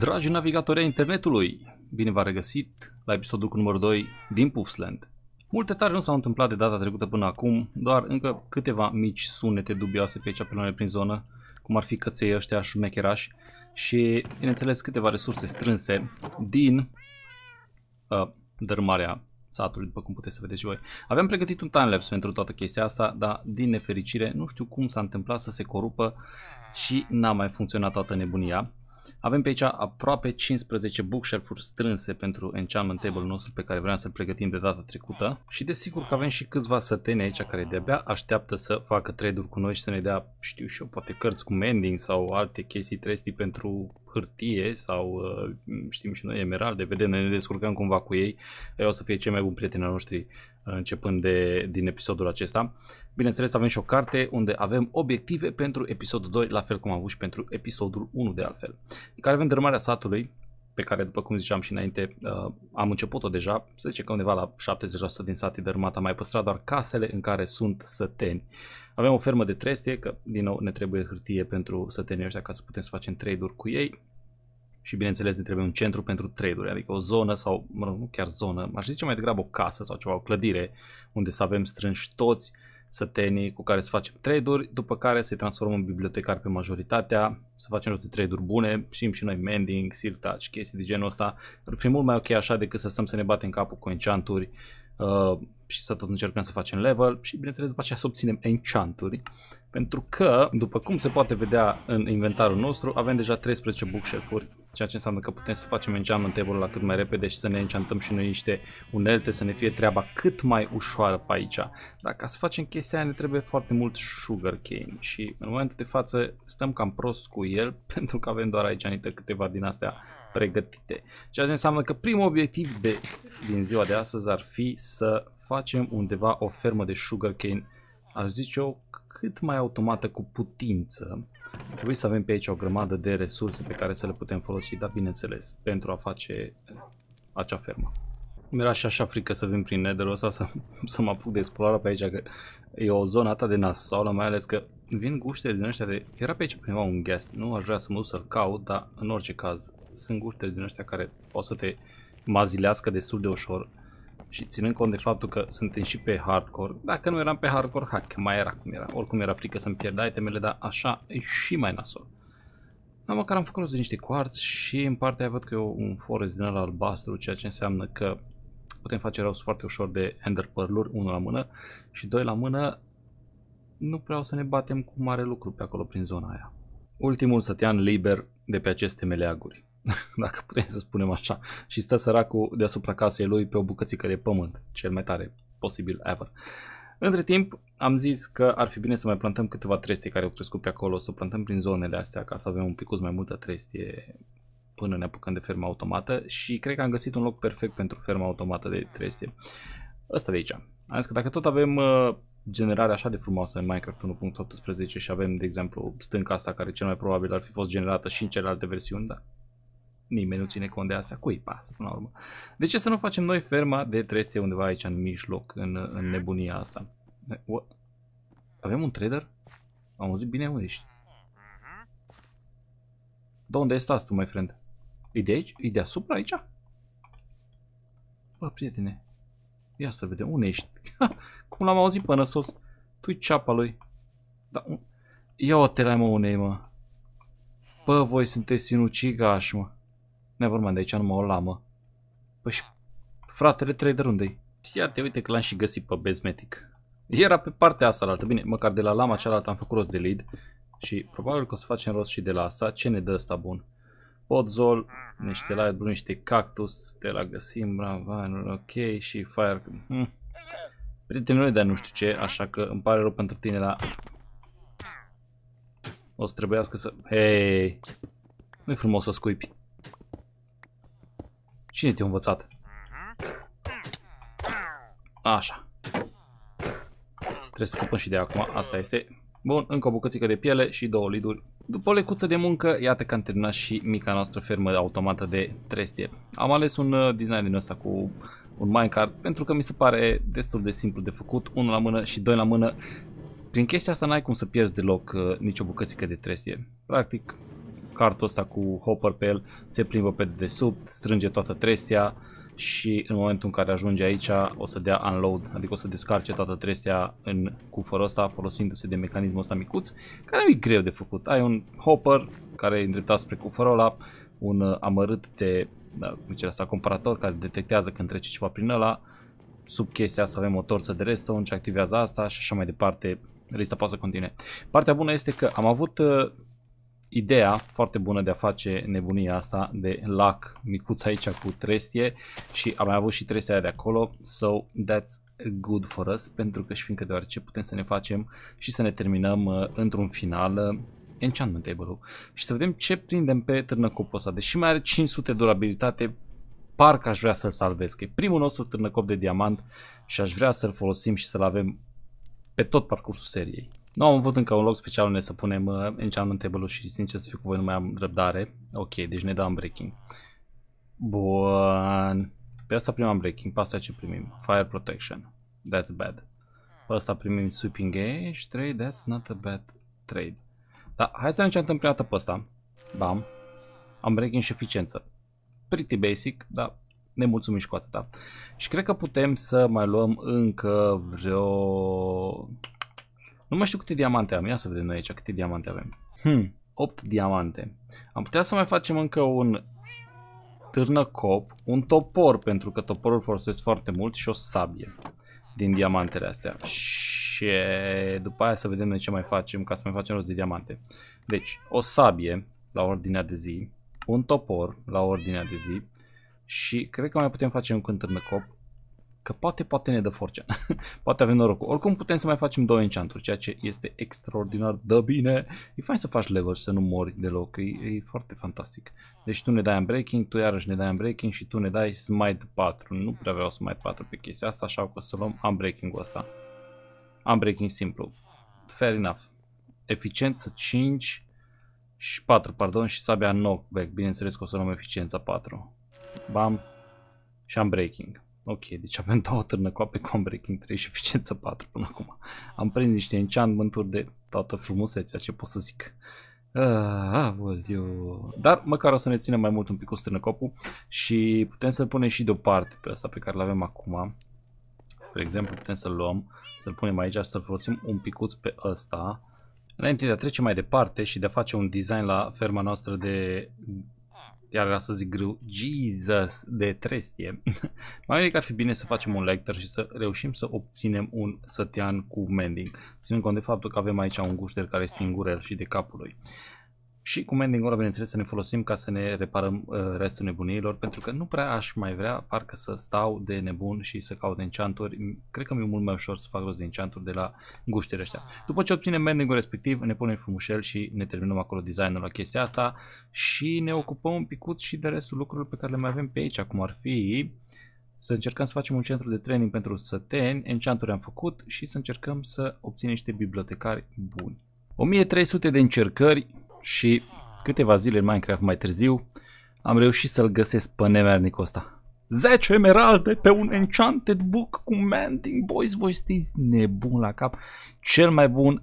Dragi navigatori ai internetului, bine v-a regăsit la episodul cu numărul 2 din Puffsland. Multe tare nu s-au întâmplat de data trecută până acum, doar încă câteva mici sunete dubioase pe aici pe prin zonă, cum ar fi căței ăștia șmecherași și, bineînțeles, câteva resurse strânse din uh, dărâmarea satului, după cum puteți să vedeți și voi. Aveam pregătit un timelapse pentru toată chestia asta, dar din nefericire nu știu cum s-a întâmplat să se corupă și n-a mai funcționat toată nebunia. Avem pe aici aproape 15 bookshelf-uri strânse pentru enchantment table nostru pe care vreau să-l pregătim de data trecută și desigur că avem și câțiva săteni aici care de-abia așteaptă să facă trade-uri cu noi și să ne dea, știu și eu, poate cărți cu mending sau alte chestii trestii pentru hârtie sau uh, știm și noi emeralde, vedem, ne descurcăm cumva cu ei, ei o să fie cei mai buni prieteni noștri începând de, din episodul acesta. Bineînțeles avem și o carte unde avem obiective pentru episodul 2, la fel cum am avut și pentru episodul 1 de altfel. În care avem dărâmarea satului, pe care, după cum ziceam și înainte, uh, am început-o deja, se zice că undeva la 70% din sat e dărâmat, am mai păstrat doar casele în care sunt săteni. Avem o fermă de trestie, că din nou ne trebuie hârtie pentru sătenii ăștia ca să putem să facem trade-uri cu ei și bineînțeles ne trebuie un centru pentru trade-uri, adică o zonă sau, mă rog, nu chiar zonă, aș zice mai degrabă o casă sau ceva, o clădire unde să avem strânși toți sătenii cu care să facem trade-uri, după care să-i transformăm în bibliotecar pe majoritatea, să facem niște trade-uri bune, știm și noi mending, silk touch, chestii de genul ăsta. Ar fi mult mai ok așa decât să stăm să ne batem capul cu enchanturi uh, și să tot încercăm să facem level și bineînțeles după aceea să obținem enchanturi pentru că, după cum se poate vedea în inventarul nostru, avem deja 13 bookshelf-uri ceea ce înseamnă că putem să facem enchantment la cât mai repede și să ne enchantăm și noi niște unelte, să ne fie treaba cât mai ușoară pe aici. Dar ca să facem chestia aia ne trebuie foarte mult sugar cane și în momentul de față stăm cam prost cu el pentru că avem doar aici anită câteva din astea pregătite. Ceea ce înseamnă că primul obiectiv de, din ziua de astăzi ar fi să facem undeva o fermă de sugar cane, aș zice eu, cât mai automată cu putință. Trebuie să avem pe aici o grămadă de resurse pe care să le putem folosi, dar bineînțeles, pentru a face acea fermă. Mi-era și așa frică să vin prin nether ăsta să, să mă apuc de explorare pe aici, că e o zonă atât de nasoală, mai ales că vin gușteri din ăștia de... Era pe aici prima un guest, nu aș vrea să mă duc să-l caut, dar în orice caz sunt gușteri din ăștia care pot să te mazilească destul de ușor. Și ținând cont de faptul că suntem și pe hardcore, dacă nu eram pe hardcore, că mai era cum era. Oricum era frică să-mi pierd itemele, dar așa e și mai nasol. Dar măcar am făcut niște cuarți și în partea aia văd că e un forest din ala albastru, ceea ce înseamnă că putem face rău foarte ușor de ender pearl-uri, unul la mână și doi la mână nu prea o să ne batem cu mare lucru pe acolo prin zona aia. Ultimul sătean liber de pe aceste meleaguri. dacă putem să spunem așa, și stă săracul deasupra casei lui pe o bucățică de pământ, cel mai tare posibil ever. Între timp, am zis că ar fi bine să mai plantăm câteva trestii care au crescut pe acolo, să o plantăm prin zonele astea ca să avem un picuț mai multă trestie până ne apucăm de fermă automată și cred că am găsit un loc perfect pentru ferma automată de trestie. Ăsta de aici. Am zis că dacă tot avem uh, generare așa de frumoasă în Minecraft 1.18 și avem, de exemplu, stânca asta care cel mai probabil ar fi fost generată și în celelalte versiuni, dar Nimeni nu ține cont de asta. Cui pasă până la urmă? De ce să nu facem noi ferma de trese undeva aici în mijloc, în, în mhm. nebunia asta? What? Avem un trader? Am auzit bine unde ești? Da, unde stați tu, mai friend? E de aici? E deasupra aici? Bă, prietene, ia să vedem, unde ești? cum l-am auzit până sus? Tu-i ceapa lui. Da, ia o te mă, unei, mă. Bă, voi sunteți sinucigași, mă. Ne de aici numai o lamă. Păi și fratele trader unde-i? Ia te uite că l-am și găsit pe bezmetic. Era pe partea asta la altă. Bine, măcar de la lama cealaltă am făcut rost de lead. Și probabil că o să facem rost și de la asta. Ce ne dă asta bun? Podzol, niște light blue, niște cactus, te la găsim, brava, ok, și fire. Hmm. Prietenul dar nu știu ce, așa că îmi pare rău pentru tine, dar o să trebuiască să... Hei! Nu-i frumos să scuipi. Cine te-a învățat? Așa. Trebuie să scăpăm și de acum, asta este. Bun, încă o bucățică de piele și două liduri. După o lecuță de muncă, iată că am terminat și mica noastră fermă automată de trestie. Am ales un uh, design din ăsta cu un minecart pentru că mi se pare destul de simplu de făcut, unul la mână și doi la mână. Prin chestia asta n-ai cum să pierzi deloc uh, nicio bucățică de trestie. Practic, cartul ăsta cu hopper pe el, se plimbă pe dedesubt, strânge toată trestia și în momentul în care ajunge aici o să dea unload, adică o să descarce toată trestia în cufărul ăsta folosindu-se de mecanismul ăsta micuț, care nu e greu de făcut. Ai un hopper care e îndreptat spre cufărul ăla, un uh, amărât de da, asta, comparator care detectează când trece ceva prin ăla, sub chestia asta avem o torță de redstone ce activează asta și așa mai departe, lista poate să continue. Partea bună este că am avut uh, ideea foarte bună de a face nebunia asta de lac micuț aici cu trestie și am mai avut și trestia de acolo, so that's good for us, pentru că și fiindcă deoarece putem să ne facem și să ne terminăm uh, într-un final uh, enchantment table-ul și să vedem ce prindem pe târnăcopul ăsta, deși mai are 500 durabilitate, parcă aș vrea să-l salvez, că e primul nostru târnăcop de diamant și aș vrea să-l folosim și să-l avem pe tot parcursul seriei. Nu am avut încă un loc special unde să punem uh, enchantment table și sincer să fiu cu voi nu mai am răbdare. Ok, deci ne dăm breaking. Bun. Pe asta primim breaking, pe asta ce primim? Fire protection. That's bad. Pe asta primim sweeping edge, trade, that's not a bad trade. Da, hai să ne enchantăm prima dată pe asta. Bam. Am breaking și eficiență. Pretty basic, dar ne mulțumim și cu atâta. Și cred că putem să mai luăm încă vreo... Nu mai știu câte diamante am. Ia să vedem noi aici câte diamante avem. Hmm, 8 diamante. Am putea să mai facem încă un târnăcop, un topor, pentru că toporul folosesc foarte mult și o sabie din diamantele astea. Și după aia să vedem noi ce mai facem ca să mai facem rost de diamante. Deci, o sabie la ordinea de zi, un topor la ordinea de zi și cred că mai putem face un cântârnăcop Că poate, poate ne dă forcea. poate avem norocul. Oricum putem să mai facem două enchanturi, ceea ce este extraordinar de bine. E fain să faci level și să nu mori deloc. E, e foarte fantastic. Deci tu ne dai breaking, tu iarăși ne dai breaking și tu ne dai smite 4. Nu prea vreau smite 4 pe chestia asta, așa că o să luăm unbreaking-ul ăsta. Unbreaking simplu. Fair enough. Eficiență 5 și 4, pardon, și sabia knockback. Bineînțeles că o să luăm eficiența 4. Bam. Și am breaking. Ok, deci avem două târnăcoape cu Unbreaking 3 și eficiență 4 până acum. Am prins niște enchantmenturi de toată frumusețea, ce pot să zic. Ah, Dar măcar o să ne ținem mai mult un pic cu stârnăcopul și putem să-l punem și deoparte pe asta pe care l avem acum. Spre exemplu, putem să-l luăm, să-l punem aici și să-l folosim un picuț pe ăsta. Înainte de a trece mai departe și de a face un design la ferma noastră de iar era să zic greu. Jesus, de trestie. Mai că ar fi bine să facem un lector și să reușim să obținem un sătean cu mending. Ținând cont de faptul că avem aici un gușter care e singur el și de capul lui. Și cu mending ăla, bineînțeles, să ne folosim ca să ne reparăm uh, restul nebunilor, pentru că nu prea aș mai vrea parcă să stau de nebun și să caut enchanturi. Cred că mi-e mult mai ușor să fac rost de enchanturi de la guștele ăștia. După ce obținem mending respectiv, ne punem frumușel și ne terminăm acolo designul la chestia asta și ne ocupăm un picut și de restul lucrurilor pe care le mai avem pe aici, cum ar fi să încercăm să facem un centru de training pentru săteni, enchanturi am făcut și să încercăm să obținem niște bibliotecari buni. 1300 de încercări și câteva zile în Minecraft mai târziu am reușit să-l găsesc pe nemernicul ăsta. 10 emeralde pe un enchanted book cu Mending, Boys, voi știți nebun la cap. Cel mai bun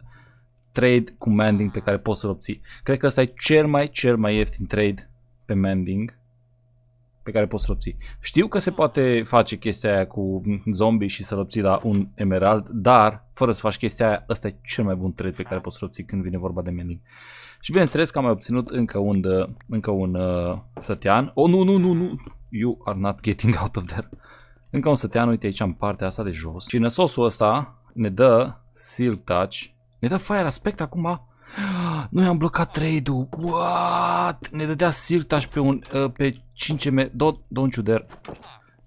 trade cu Mending pe care poți să-l obții. Cred că ăsta e cel mai, cel mai ieftin trade pe Mending pe care poți să-l obții. Știu că se poate face chestia aia cu zombie și să-l obții la un emerald, dar fără să faci chestia aia, ăsta e cel mai bun trade pe care poți să-l obții când vine vorba de Mending. Și bineînțeles că am mai obținut încă un, de, uh, încă un uh, sătean. Oh, nu, nu, nu, nu. You are not getting out of there. Încă un sătean, uite aici în partea asta de jos. Și năsosul ăsta ne dă Silk Touch. Ne dă Fire Aspect acum. Noi am blocat trade-ul. What? Ne dădea Silk Touch pe, un, uh, pe 5 me, Don't, don't you dare.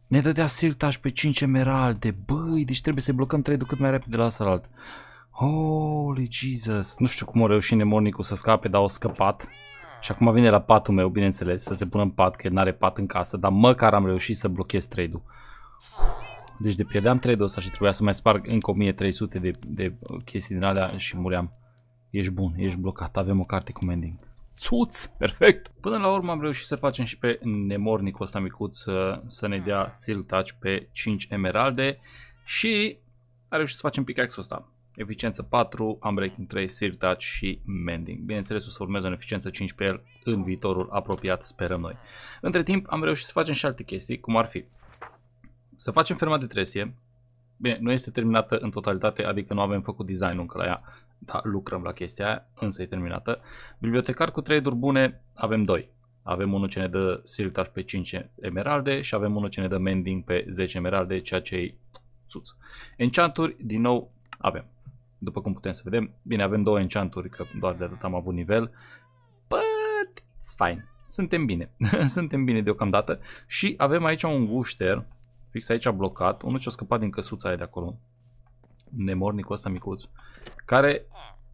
Ne dădea Silk Touch pe 5 emeralde. Băi, deci trebuie să-i blocăm trade-ul cât mai repede la asta alt. Holy Jesus! Nu știu cum a reușit nemornicul să scape, dar au scăpat. Și acum vine la patul meu, bineînțeles, să se pună în pat, că n-are pat în casă, dar măcar am reușit să blochez trade-ul. Deci de pierdeam trade-ul ăsta și trebuia să mai sparg încă 1300 de, de chestii din alea și muream. Ești bun, ești blocat, avem o carte cu mending. Țuț, perfect! Până la urmă am reușit să facem și pe nemornicul ăsta micuț să, să ne dea seal touch pe 5 emeralde și a reușit să facem pickaxe-ul ăsta eficiență 4, unbreaking 3, silk touch și mending. Bineînțeles, o să urmeze în eficiență 5 pe el în viitorul apropiat, sperăm noi. Între timp am reușit să facem și alte chestii, cum ar fi să facem ferma de tresie. Bine, nu este terminată în totalitate, adică nu avem făcut designul încă la ea, dar lucrăm la chestia aia, însă e terminată. Bibliotecar cu 3 bune, avem 2. Avem unul ce ne dă siltaș pe 5 emeralde și avem unul ce ne dă mending pe 10 emeralde, ceea ce e țuț. Enchanturi, din nou, avem după cum putem să vedem, bine, avem două enchanturi, că doar de atât am avut nivel, but it's fine, suntem bine, suntem bine deocamdată și avem aici un gușter, fix aici blocat, unul ce-a scăpat din căsuța aia de acolo, nemornicul ăsta micuț, care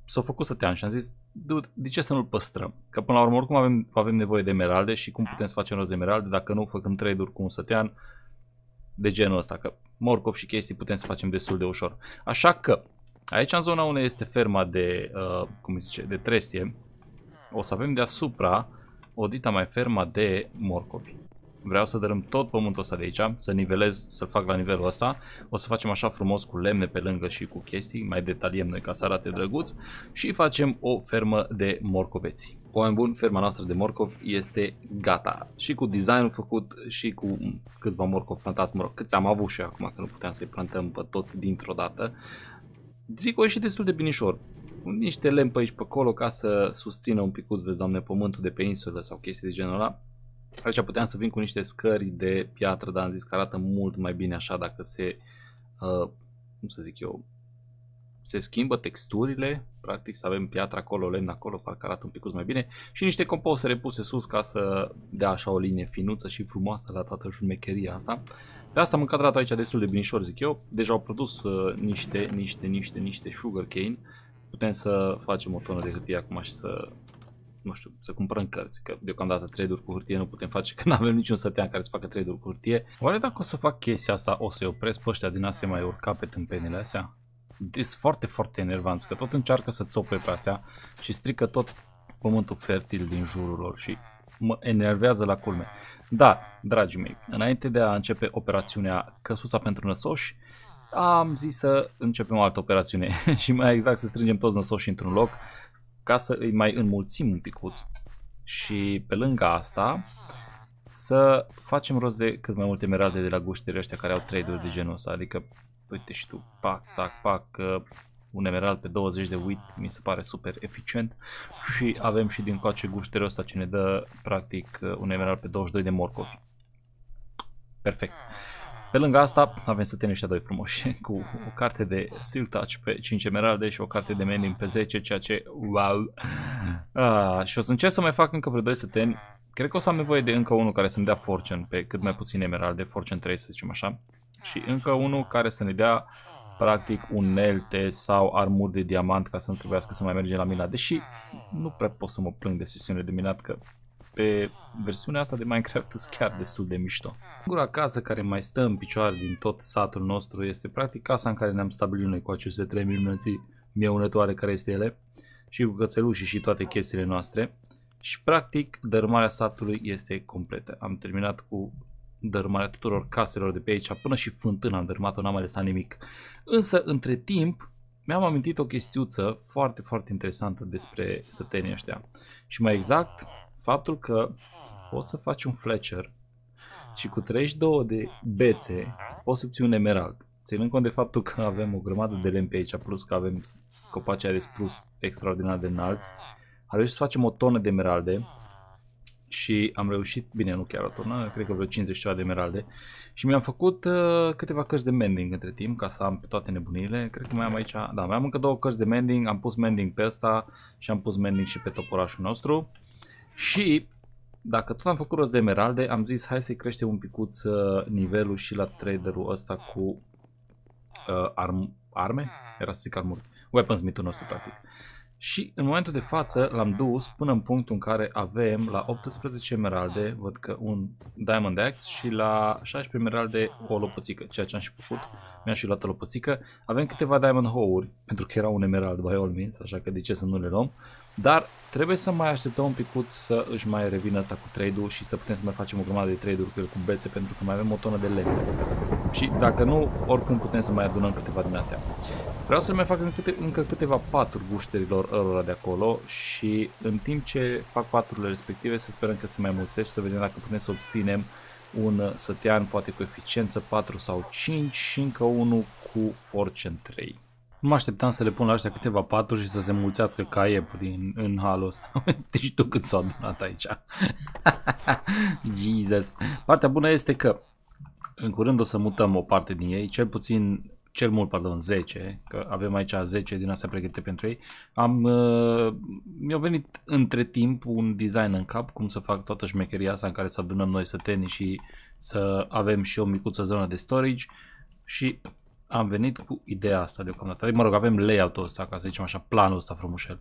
s-a făcut să te și am zis, dude, de ce să nu-l păstrăm? Că până la urmă oricum avem, avem nevoie de emeralde și cum putem să facem rost de emeralde dacă nu făcând trade-uri cu un sătean de genul ăsta, că morcov și chestii putem să facem destul de ușor. Așa că Aici în zona unde este ferma de, uh, cum se zice, de trestie, o să avem deasupra o dita mai ferma de morcovi. Vreau să dărâm tot pământul ăsta de aici, să nivelez, să-l fac la nivelul ăsta. O să facem așa frumos cu lemne pe lângă și cu chestii, mai detaliem noi ca să arate drăguț. Și facem o fermă de morcoveți. Oameni buni, ferma noastră de morcov este gata. Și cu designul făcut și cu câțiva morcovi plantați, mă rog, câți am avut și acum, că nu puteam să-i plantăm pe toți dintr-o dată zic, o ieșit destul de binișor. Cu niște lemn pe aici pe acolo ca să susțină un picuț, vezi, doamne, pământul de pe insulă sau chestii de genul ăla. Aici puteam să vin cu niște scări de piatră, dar am zis că arată mult mai bine așa dacă se, uh, cum să zic eu, se schimbă texturile, practic să avem piatra acolo, lemn acolo, parcă arată un pic mai bine și niște compostere puse sus ca să dea așa o linie finuță și frumoasă la toată șmecheria asta. Pe asta am încadrat aici destul de binișor, zic eu. Deja au produs uh, niște, niște, niște, niște sugarcane. Putem să facem o tonă de hârtie acum și să, nu știu, să cumpărăm cărți. Că deocamdată trade-uri cu hârtie nu putem face, că nu avem niciun sătean care să facă trade-uri cu hârtie. Oare dacă o să fac chestia asta, o să-i opresc pe ăștia din astea mai urca pe tâmpenile astea? Sunt foarte, foarte enervant, că tot încearcă să țopă pe astea și strică tot pământul fertil din jurul lor și mă enervează la culme. Dar, dragii mei, înainte de a începe operațiunea Căsuța pentru năsoși, am zis să începem o altă operațiune și mai exact să strângem toți năsoși într-un loc ca să îi mai înmulțim un picuț și pe lângă asta să facem rost de cât mai multe meralde de la guștele ăștia care au trade-uri de genul ăsta, adică uite și tu, pac, țac, pac, un emerald pe 20 de wit mi se pare super eficient și avem și din coace gușterul ăsta ce ne dă practic un emerald pe 22 de morcovi. Perfect. Pe lângă asta avem să ăștia doi frumoși cu o carte de Silk Touch pe 5 emeralde și o carte de Menin pe 10, ceea ce wow! A, ah, și o să încerc să mai fac încă vreo 2 săteni. Cred că o să am nevoie de încă unul care să-mi dea Fortune pe cât mai puțin emeralde, Fortune 3 să zicem așa. Și încă unul care să ne dea practic unelte sau armuri de diamant ca să nu trebuiască să mai mergem la mina. deși nu prea pot să mă plâng de sesiune de minat că pe versiunea asta de Minecraft sunt chiar destul de mișto. Singura casă care mai stă în picioare din tot satul nostru este practic casa în care ne-am stabilit noi cu aceste 3 minunății mieunătoare care este ele și cu cățelușii și toate chestiile noastre și practic dărâmarea satului este completă. Am terminat cu dărâmarea tuturor caselor de pe aici, până și fântâna am dărâmat-o, n-am mai lăsat nimic. Însă, între timp, mi-am amintit o chestiuță foarte, foarte interesantă despre sătenii ăștia. Și mai exact, faptul că poți să faci un Fletcher și cu 32 de bețe poți să obții un emerald. Ținând cont de faptul că avem o grămadă de lemn pe aici, plus că avem copaci de plus extraordinar de înalți, ar să facem o tonă de emeralde și am reușit, bine, nu chiar o turnă, cred că vreo 50 ceva de emeralde și mi-am făcut uh, câteva cărți de mending între timp ca să am toate nebunile. Cred că mai am aici, da, mai am încă două cărți de mending, am pus mending pe asta și am pus mending și pe toporașul nostru și dacă tot am făcut rost de emeralde, am zis hai să-i crește un picuț uh, nivelul și la traderul ăsta cu uh, arm arme? Era să zic armuri. weapons mitul nostru, practic. Uh, și în momentul de față l-am dus până în punctul în care avem la 18 emeralde, văd că un Diamond Axe și la 16 emeralde o lopățică, ceea ce am și făcut. Mi-am și luat o lopățică. Avem câteva Diamond hole uri pentru că era un emerald by all means, așa că de ce să nu le luăm. Dar trebuie să mai așteptăm un picuț să își mai revină asta cu trade-ul și să putem să mai facem o grămadă de trade-uri cu el cu bețe pentru că mai avem o tonă de lemn. Și dacă nu, oricând putem să mai adunăm câteva din astea. Vreau să mai fac încă, câte, încă câteva paturi gușterilor ălora de acolo și în timp ce fac paturile respective să sperăm că se mai mulțește, să vedem dacă putem să obținem un sătean poate cu eficiență 4 sau 5 și încă unul cu fortune 3. Nu mă așteptam să le pun la astea câteva paturi și să se mulțească ca iepuri din, în halul ăsta. Deci tu cât s-a adunat aici. Jesus. Partea bună este că în curând o să mutăm o parte din ei, cel puțin cel mult, pardon, 10, că avem aici 10 din astea pregătite pentru ei. Am, uh, mi-a venit între timp un design în cap, cum să fac toată șmecheria asta în care să adunăm noi sătenii și să avem și o micuță zonă de storage și am venit cu ideea asta deocamdată. Adică, mă rog, avem layout-ul ăsta, ca să zicem așa, planul ăsta frumușel.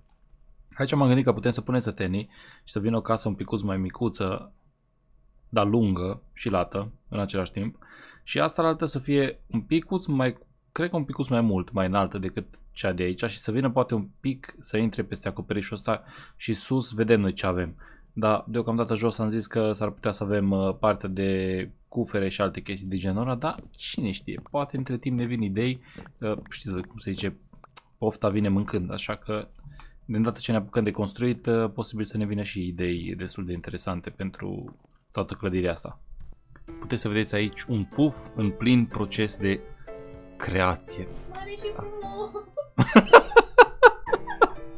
Aici m-am gândit că putem să punem sătenii și să vină o casă un picuț mai micuță, dar lungă și lată în același timp. Și asta arată să fie un picuț mai cred că un pic mai mult, mai înaltă decât cea de aici și să vină poate un pic să intre peste acoperișul ăsta și sus vedem noi ce avem. Dar deocamdată jos am zis că s-ar putea să avem uh, partea de cufere și alte chestii de genul ăla, dar cine știe, poate între timp ne vin idei, uh, știți voi cum se zice, pofta vine mâncând, așa că de îndată ce ne apucăm de construit, uh, posibil să ne vină și idei destul de interesante pentru toată clădirea asta. Puteți să vedeți aici un puf în plin proces de creație. Mare și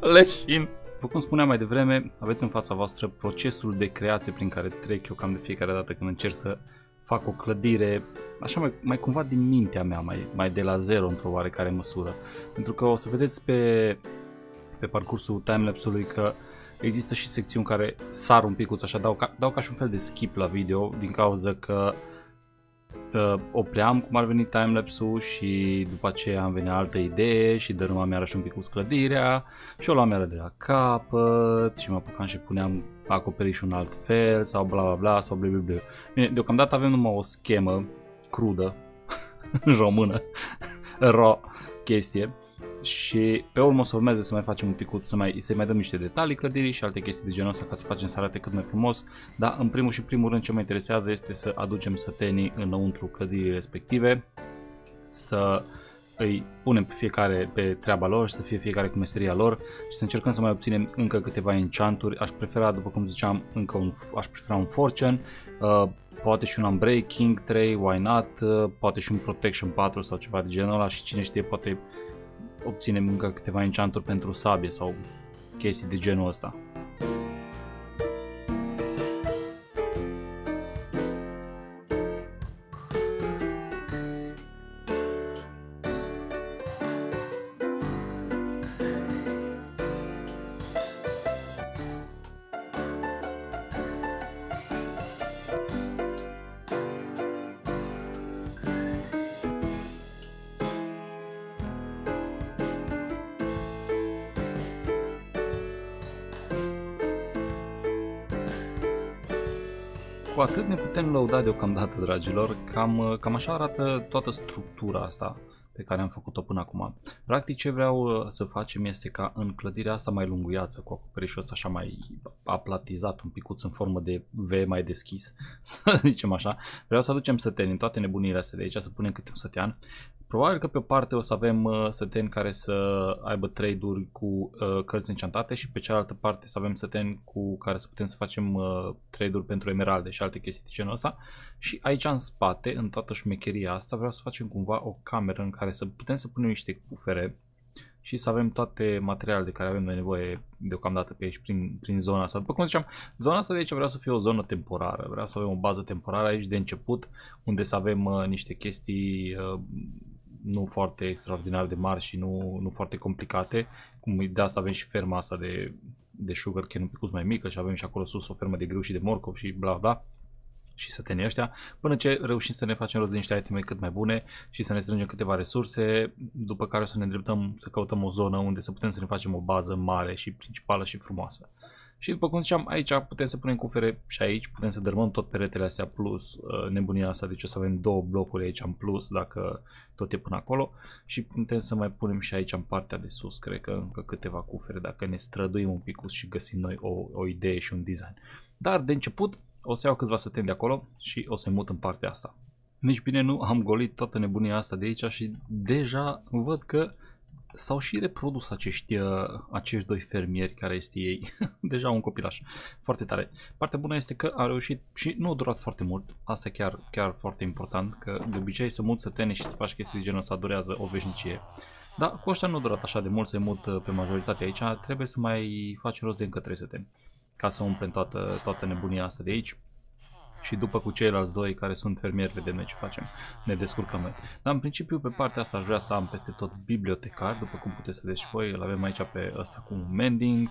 da. Leșin. După cum spuneam mai devreme, aveți în fața voastră procesul de creație prin care trec eu cam de fiecare dată când încerc să fac o clădire așa mai, mai cumva din mintea mea, mai, mai de la zero într-o oarecare măsură. Pentru că o să vedeți pe, pe parcursul timelapse-ului că există și secțiuni care sar un picuț așa, dau ca, dau ca și un fel de skip la video din cauza că uh, opream cum ar veni timelapse-ul și după aceea am venit altă idee și dărâmam iarăși un pic cu sclădirea și o luam iară de la capăt și mă apucam și puneam acoperișul un alt fel sau bla bla bla sau bla bla bla. Bine, deocamdată avem numai o schemă crudă în română, ro, chestie și pe urmă o să urmeze să mai facem un picut, să mai, să mai dăm niște detalii clădirii și alte chestii de genul ăsta ca să facem să arate cât mai frumos, dar în primul și primul rând ce mă interesează este să aducem sătenii înăuntru clădirii respective, să îi punem pe fiecare pe treaba lor și să fie fiecare cu meseria lor și să încercăm să mai obținem încă câteva enchanturi. Aș prefera, după cum ziceam, încă un, aș prefera un fortune, uh, poate și un unbreaking 3, why not, uh, poate și un protection 4 sau ceva de genul ăla și cine știe, poate obținem încă câteva enchanturi pentru sabie sau chestii de genul ăsta. cu atât ne putem lăuda deocamdată, dragilor. Cam, cam așa arată toată structura asta pe care am făcut-o până acum. Practic ce vreau uh, să facem este ca în clădirea asta mai lunguiață, cu acoperișul ăsta așa mai aplatizat, un picuț în formă de V mai deschis, să zicem așa, vreau să aducem săteni în toate nebunile astea de aici, să punem câte un sătean, Probabil că pe o parte o să avem uh, săten care să aibă trade-uri cu uh, cărți înceantate și pe cealaltă parte să avem săten cu care să putem să facem uh, trade-uri pentru emeralde și alte chestii de genul ăsta. Și aici în spate, în toată șmecheria asta, vreau să facem cumva o cameră în care să putem să punem niște cufere și să avem toate materialele de care avem noi nevoie deocamdată pe aici, prin, prin zona asta. După cum ziceam, zona asta de aici vreau să fie o zonă temporară, vreau să avem o bază temporară aici de început, unde să avem uh, niște chestii uh, nu foarte extraordinar de mari și nu, nu foarte complicate. Cum de asta avem și ferma asta de, de sugar cane un pic mai mică și avem și acolo sus o fermă de grâu și de morcov și bla bla și să sătenii ăștia, până ce reușim să ne facem rost de niște iteme cât mai bune și să ne strângem câteva resurse, după care o să ne îndreptăm să căutăm o zonă unde să putem să ne facem o bază mare și principală și frumoasă. Și după cum ziceam, aici putem să punem cufere și aici, putem să dărmăm tot peretele astea plus uh, nebunia asta, deci o să avem două blocuri aici în plus dacă tot e până acolo și putem să mai punem și aici în partea de sus, cred că încă câteva cufere dacă ne străduim un pic și găsim noi o, o idee și un design. Dar de început o să iau câțiva săteni de acolo și o să-i mut în partea asta. Nici bine nu am golit toată nebunia asta de aici și deja văd că s-au și reprodus acești, uh, acești doi fermieri care este ei. Deja un copilaș. Foarte tare. Partea bună este că a reușit și nu a durat foarte mult. Asta e chiar, chiar foarte important, că de obicei să mut, să tene și să faci chestii de genul ăsta durează o veșnicie. Dar cu ăștia nu a durat așa de mult să-i mut uh, pe majoritatea aici. Trebuie să mai faci rost de încă 3 seteni ca să umplem toată, toată nebunia asta de aici și după cu ceilalți doi care sunt fermieri vedem noi ce facem, ne descurcăm noi. Dar în principiu pe partea asta aș vrea să am peste tot bibliotecar, după cum puteți să vedeți și voi, îl avem aici pe ăsta cu mending,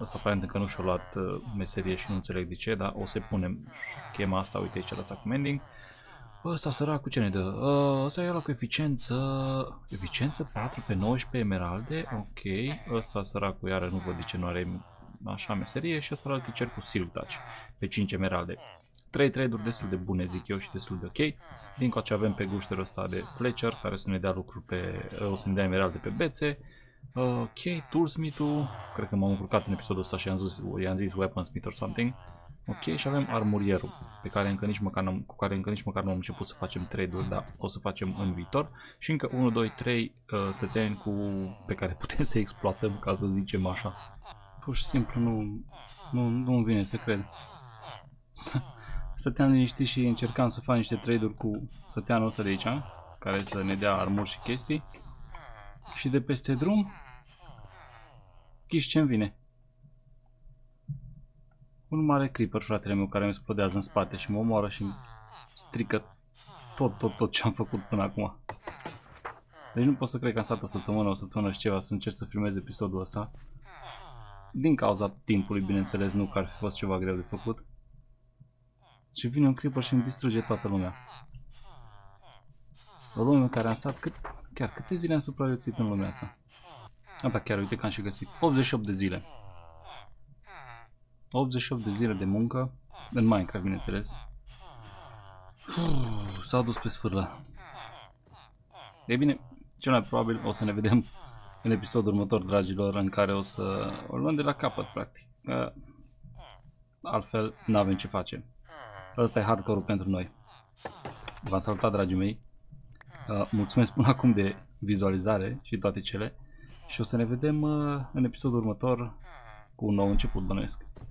Asta aparent încă nu și-a luat uh, meserie și nu înțeleg de ce, dar o să punem schema asta, uite aici, asta cu mending. Ăsta sărac cu ce ne dă? Uh, ăsta e la cu eficiență... Eficiență 4 pe 19 emeralde? Ok. Ăsta cu iară nu văd de ce nu are așa meserie și ăsta la cer cu silk touch pe 5 emeralde. Trei trade-uri mm. destul de bune, zic eu, și destul de ok. Din coace avem pe gușterul ăsta de Fletcher, care o să ne dea lucruri pe, o să ne dea emeralde pe bețe. Uh, ok, Toolsmith-ul, cred că m-am încurcat în episodul ăsta și i-am zis, zis Weaponsmith or something. Ok, și avem armurierul, pe care încă nici măcar cu care încă nici măcar nu am început să facem trade-uri, dar o să facem în viitor. Și încă 1, 2, 3 uh, seteni cu, pe care putem să exploatăm, ca să zicem așa. Pur și simplu nu, nu, nu vine să cred. Stăteam liniștit și încercam să fac niște trade-uri cu săteanul ăsta de aici, care să ne dea armuri și chestii. Și de peste drum, ghiși ce-mi vine. Un mare creeper, fratele meu, care îmi explodează în spate și mă omoară și strică tot, tot, tot ce am făcut până acum. Deci nu pot să cred că am stat o săptămână, o săptămână și ceva să încerc să filmez episodul ăsta. Din cauza timpului, bineînțeles, nu că ar fi fost ceva greu de făcut. Și vine un creeper și îmi distruge toată lumea. O lume în care am stat cât... Chiar câte zile am supraviețuit în lumea asta? A, da, chiar uite că am și găsit. 88 de zile. 88 de zile de muncă. În Minecraft, bineînțeles. S-au dus pe sfârlă. E bine, cel mai probabil o să ne vedem în episodul următor, dragilor, în care o să o luăm de la capăt, practic. Altfel, n-avem ce face. Ăsta e hardcore pentru noi. V-am salutat, dragii mei. Uh, mulțumesc până acum de vizualizare și toate cele. Și o să ne vedem uh, în episodul următor cu un nou început, bănuiesc.